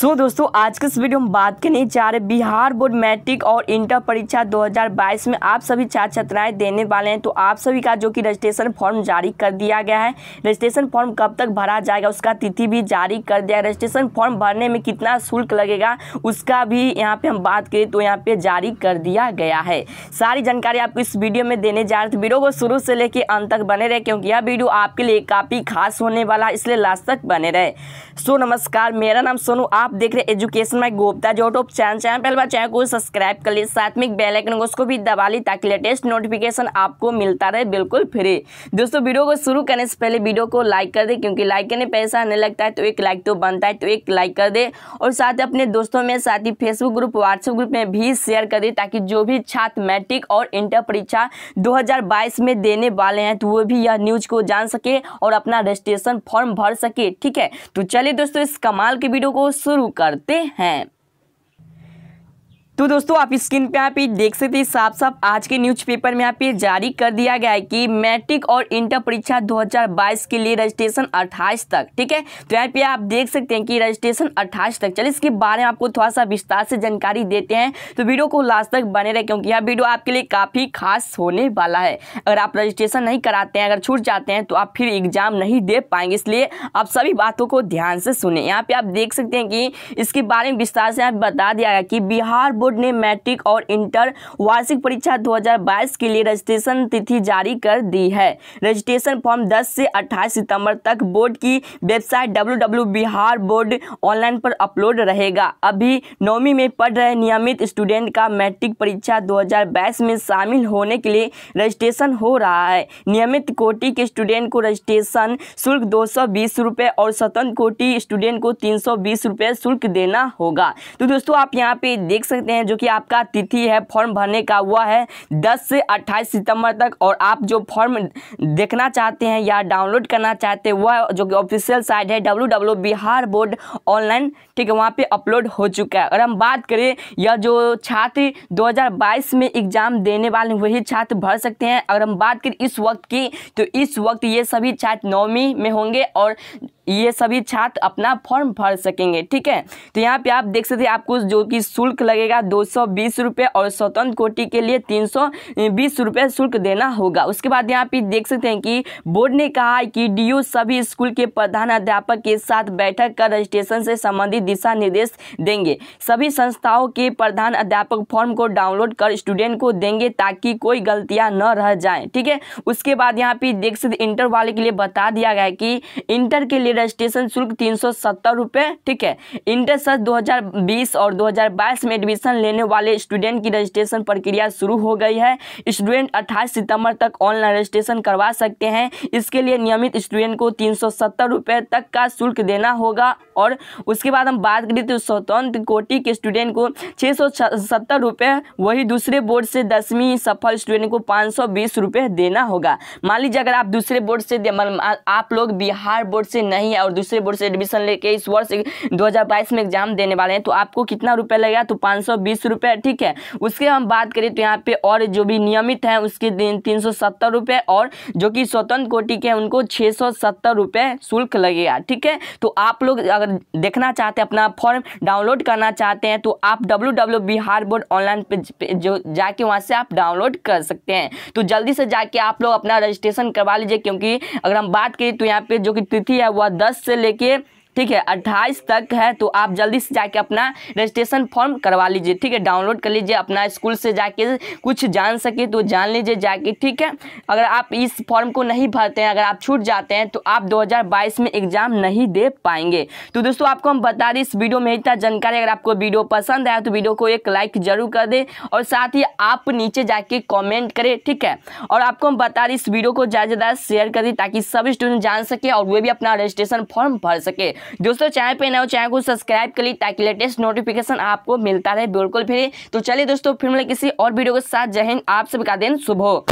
सो so, दोस्तों आज के इस वीडियो में बात करने जा रहे बिहार बोर्ड मैट्रिक और इंटर परीक्षा 2022 में आप सभी छात्र छात्राएं देने वाले हैं तो आप सभी का जो कि रजिस्ट्रेशन फॉर्म जारी कर दिया गया है रजिस्ट्रेशन फॉर्म कब तक भरा जाएगा उसका तिथि भी जारी कर दिया है रजिस्ट्रेशन फॉर्म भरने में कितना शुल्क लगेगा उसका भी यहाँ पर हम बात करें तो यहाँ पर जारी कर दिया गया है सारी जानकारी आपको इस वीडियो में देने जा रहे थे तो वीडियो को शुरू से लेकर अंत तक बने रहे क्योंकि यह वीडियो आपके लिए काफ़ी खास होने वाला है इसलिए लास्ट तक बने रहे सो नमस्कार मेरा नाम सोनू आप आप देख रहे एजुकेशन माई गोप्ता जो टॉप चैनल चैनल पहले बार चैनल को सब्सक्राइब कर लिए साथ में बेल आइकन को उसको भी दबा ली ताकि लेटेस्ट नोटिफिकेशन आपको मिलता रहे बिल्कुल फ्री दोस्तों वीडियो को शुरू करने से पहले वीडियो को लाइक कर दे क्योंकि लाइक करने पैसा नहीं लगता है तो एक लाइक तो बनता है तो एक लाइक कर दे और साथ अपने दोस्तों में साथ ही फेसबुक ग्रुप व्हाट्सएप ग्रुप में भी शेयर कर दे ताकि जो भी छात्र मैट्रिक और इंटर परीक्षा 2022 में देने वाले हैं तो वो भी यह न्यूज को जान सके और अपना रजिस्ट्रेशन फॉर्म भर सके ठीक है तो चलिए दोस्तों इस कमाल के वीडियो को शुरू करते हैं तो दोस्तों आप स्क्रीन पे यहाँ पे देख सकते हैं साफ साफ आज के न्यूज़पेपर में यहाँ पे जारी कर दिया गया है कि मैट्रिक और इंटर परीक्षा 2022 के लिए रजिस्ट्रेशन 28 तक ठीक है तो यहाँ पे आप देख सकते हैं कि रजिस्ट्रेशन 28 तक चलिए इसके बारे में आपको थोड़ा सा विस्तार से जानकारी देते हैं तो वीडियो को लास्ट तक बने रहे क्योंकि यह वीडियो आपके लिए काफ़ी खास होने वाला है अगर आप रजिस्ट्रेशन नहीं कराते हैं अगर छूट जाते हैं तो आप फिर एग्जाम नहीं दे पाएंगे इसलिए आप सभी बातों को ध्यान से सुने यहाँ पे आप देख सकते हैं कि इसके बारे में विस्तार से आप बता दिया गया कि बिहार बोर्ड ने मैट्रिक और इंटर वार्षिक परीक्षा 2022 के लिए रजिस्ट्रेशन तिथि जारी कर दी है रजिस्ट्रेशन फॉर्म 10 से 28 सितंबर तक बोर्ड की website W Bihar board online पर अपलोड रहेगा अभी नौवीं में पढ़ रहे नियमित स्टूडेंट का मैट्रिक परीक्षा दो में शामिल होने के लिए रजिस्ट्रेशन हो रहा है नियमित कोटि के स्टूडेंट को रजिस्ट्रेशन शुल्क दो रुपए और स्वतंत्र कोटि स्टूडेंट को तीन रुपए शुल्क देना होगा तो दोस्तों आप यहाँ पे देख सकते हैं हैं जो कि आपका तिथि है फॉर्म भरने का हुआ है दस से 28 सितंबर तक और आप जो फॉर्म देखना चाहते हैं या डाउनलोड करना चाहते हैं वह जो कि ऑफिशियल साइट है W W Bihar board online ठीक है वहाँ पर अपलोड हो चुका है अगर हम बात करें यह जो छात्र 2022 में एग्ज़ाम देने वाले वही छात्र भर सकते हैं अगर हम बात करें इस वक्त की तो इस वक्त ये सभी छात्र नौवीं में होंगे और ये सभी छात्र अपना फॉर्म भर सकेंगे ठीक है तो यहाँ पे आप देख सकते हैं आपको जो कि शुल्क लगेगा दो सौ बीस और स्वतंत्र कोटि के लिए तीन सौ बीस शुल्क देना होगा उसके बाद यहाँ पे देख सकते हैं कि बोर्ड ने कहा है कि डीयू सभी स्कूल के प्रधानाध्यापक के साथ बैठक कर रजिस्ट्रेशन से संबंधित दिशा निर्देश देंगे सभी संस्थाओं के प्रधान अध्यापक फॉर्म को डाउनलोड कर स्टूडेंट को देंगे ताकि कोई गलतियाँ न रह जाए ठीक है उसके बाद यहाँ पे देख सकते इंटर वाले के लिए बता दिया गया कि इंटर के लिए रजिस्ट्रेशन शुल्क तीन सौ सत्तर ठीक है सच 2020 और 2022 में एडमिशन लेने वाले स्टूडेंट की रजिस्ट्रेशन प्रक्रिया शुरू हो गई है स्टूडेंट 28 सितंबर तक ऑनलाइन रजिस्ट्रेशन करवा सकते हैं इसके लिए नियमित स्टूडेंट को तीन सौ तक का शुल्क देना होगा और उसके बाद हम बात करें तो स्वतंत्र कोटि के स्टूडेंट को छः सौ सत्तर रुपये वही दूसरे बोर्ड से दसवीं सफल स्टूडेंट को पाँच सौ बीस रुपये देना होगा मान लीजिए अगर आप दूसरे बोर्ड से मतलब आप लोग बिहार बोर्ड से नहीं नहीं है और दूसरे बोर्ड से एडमिशन लेके इस वर्ष 2022 में एग्जाम देने वाले हैं तो आपको कितना रुपये लगेगा तो पाँच रुपए ठीक है उसके हम बात करें तो यहाँ पे और जो भी नियमित हैं उसके तीन रुपए और जो कि स्वतंत्र कोटि के उनको छः रुपए शुल्क लगेगा ठीक है तो आप लोग अगर देखना चाहते हैं अपना फॉर्म डाउनलोड करना चाहते हैं तो आप डब्ल्यू बिहार बोर्ड ऑनलाइन जो जाके वहाँ से आप डाउनलोड कर सकते हैं तो जल्दी से जाके आप लोग अपना रजिस्ट्रेशन करवा लीजिए क्योंकि अगर हम बात करें तो यहाँ पे जो कि तिथि है वह दस से लेके ठीक है अट्ठाईस तक है तो आप जल्दी से जाके अपना रजिस्ट्रेशन फॉर्म करवा लीजिए ठीक है डाउनलोड कर लीजिए अपना स्कूल से जाके कुछ जान सके तो जान लीजिए जाके ठीक है अगर आप इस फॉर्म को नहीं भरते हैं अगर आप छूट जाते हैं तो आप 2022 में एग्ज़ाम नहीं दे पाएंगे तो दोस्तों आपको हम बता दें इस वीडियो में इतना जानकारी अगर आपको वीडियो पसंद आया तो वीडियो को एक लाइक जरूर कर दें और साथ ही आप नीचे जाके कॉमेंट करें ठीक है और आपको हम बता दें इस वीडियो को ज़्यादा से ज़्यादा शेयर करें ताकि सब स्टूडेंट जान सके और वे भी अपना रजिस्ट्रेशन फॉर्म भर सके दोस्तों चैनल पे ना हो चैनल को सब्सक्राइब कर ली ताकि लेटेस्ट नोटिफिकेशन आपको मिलता रहे बिल्कुल फ्री तो चलिए दोस्तों फिर मिले किसी और वीडियो के साथ जय हिंद आप सभी का दिन सुबह